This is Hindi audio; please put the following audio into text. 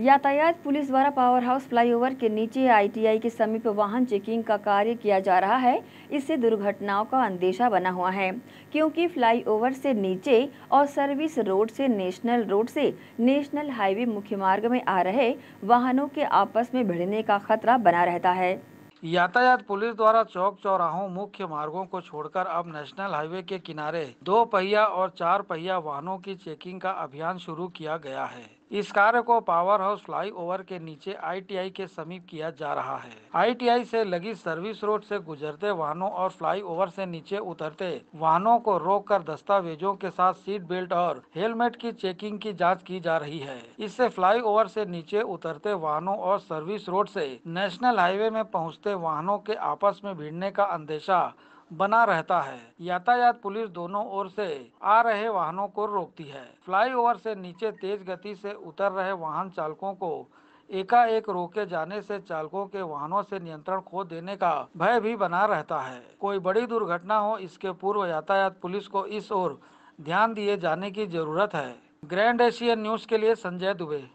यातायात पुलिस द्वारा पावर हाउस फ्लाईओवर के नीचे आईटीआई के समीप वाहन चेकिंग का कार्य किया जा रहा है इससे दुर्घटनाओं का अंदेशा बना हुआ है क्योंकि फ्लाईओवर से नीचे और सर्विस रोड से नेशनल रोड से नेशनल हाईवे मुख्य मार्ग में आ रहे वाहनों के आपस में भिड़ने का खतरा बना रहता है यातायात पुलिस द्वारा चौक चौराहों मुख्य मार्गों को छोड़कर अब नेशनल हाईवे के किनारे दो पहिया और चार पहिया वाहनों की चेकिंग का अभियान शुरू किया गया है इस कार्य को पावर हाउस फ्लाई ओवर के नीचे आईटीआई के समीप किया जा रहा है आईटीआई से लगी सर्विस रोड से गुजरते वाहनों और फ्लाई ओवर से नीचे उतरते वाहनों को रोककर दस्तावेजों के साथ सीट बेल्ट और हेलमेट की चेकिंग की जाँच की जा रही है इससे फ्लाई ओवर से नीचे उतरते वाहनों और सर्विस रोड से नेशनल हाईवे में पहुँचते वाहनों के आपस में भिड़ने का अंदेशा बना रहता है यातायात पुलिस दोनों ओर से आ रहे वाहनों को रोकती है फ्लाईओवर से नीचे तेज गति से उतर रहे वाहन चालकों को एकाएक रोके जाने से चालकों के वाहनों से नियंत्रण खो देने का भय भी बना रहता है कोई बड़ी दुर्घटना हो इसके पूर्व यातायात पुलिस को इस ओर ध्यान दिए जाने की जरूरत है ग्रैंड एशियन न्यूज के लिए संजय दुबे